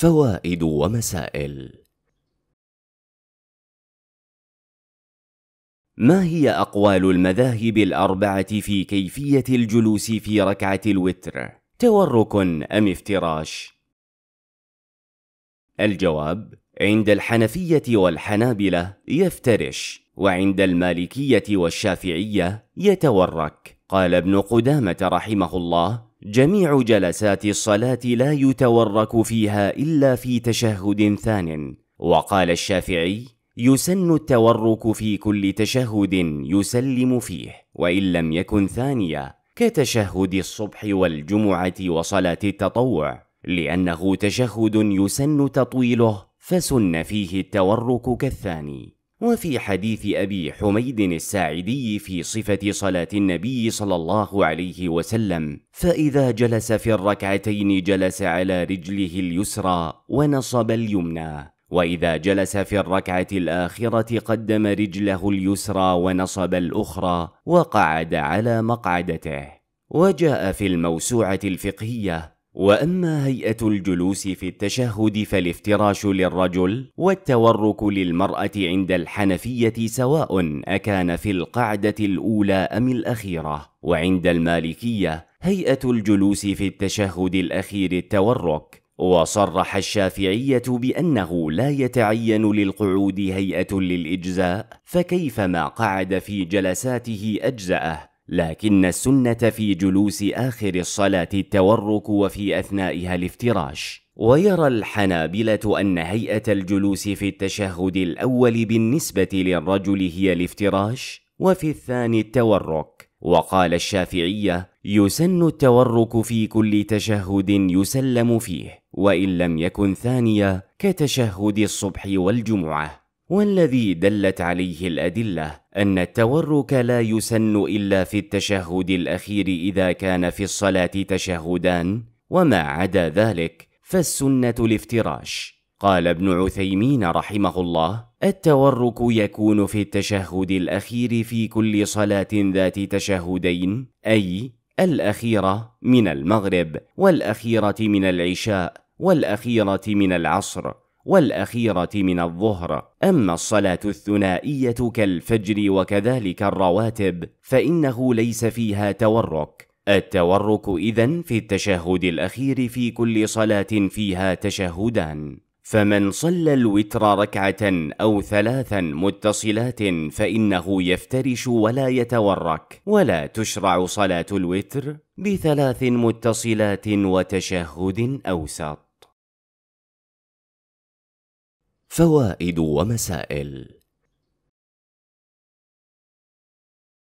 فوائد ومسائل ما هي أقوال المذاهب الأربعة في كيفية الجلوس في ركعة الوتر؟ تورك أم افتراش؟ الجواب عند الحنفية والحنابلة يفترش وعند المالكية والشافعية يتورك قال ابن قدامة رحمه الله جميع جلسات الصلاة لا يتورك فيها إلا في تشهد ثان، وقال الشافعي: يسن التورك في كل تشهد يسلم فيه، وإن لم يكن ثانية، كتشهد الصبح والجمعة وصلاة التطوع، لأنه تشهد يسن تطويله، فسن فيه التورك كالثاني. وفي حديث أبي حميد الساعدي في صفة صلاة النبي صلى الله عليه وسلم فإذا جلس في الركعتين جلس على رجله اليسرى ونصب اليمنى وإذا جلس في الركعة الآخرة قدم رجله اليسرى ونصب الأخرى وقعد على مقعدته وجاء في الموسوعة الفقهية واما هيئه الجلوس في التشهد فالافتراش للرجل والتورك للمراه عند الحنفيه سواء اكان في القعده الاولى ام الاخيره وعند المالكيه هيئه الجلوس في التشهد الاخير التورك وصرح الشافعيه بانه لا يتعين للقعود هيئه للاجزاء فكيفما قعد في جلساته اجزاه لكن السنه في جلوس اخر الصلاه التورك وفي اثنائها الافتراش ويرى الحنابلة أن هيئة الجلوس في التشهد الأول بالنسبة للرجل هي الافتراش، وفي الثاني التورك، وقال الشافعية: يسن التورك في كل تشهد يسلم فيه، وإن لم يكن ثانية كتشهد الصبح والجمعة. والذي دلت عليه الادله ان التورك لا يسن الا في التشهد الاخير اذا كان في الصلاه تشهدان وما عدا ذلك فالسنه الافتراش قال ابن عثيمين رحمه الله التورك يكون في التشهد الاخير في كل صلاه ذات تشهدين اي الاخيره من المغرب والاخيره من العشاء والاخيره من العصر والأخيرة من الظهر، أما الصلاة الثنائية كالفجر وكذلك الرواتب فإنه ليس فيها تورك، التورك إذن في التشهد الأخير في كل صلاة فيها تشهدان، فمن صلى الوتر ركعة أو ثلاثا متصلات فإنه يفترش ولا يتورك، ولا تشرع صلاة الوتر بثلاث متصلات وتشهد أوسط. فوائد ومسائل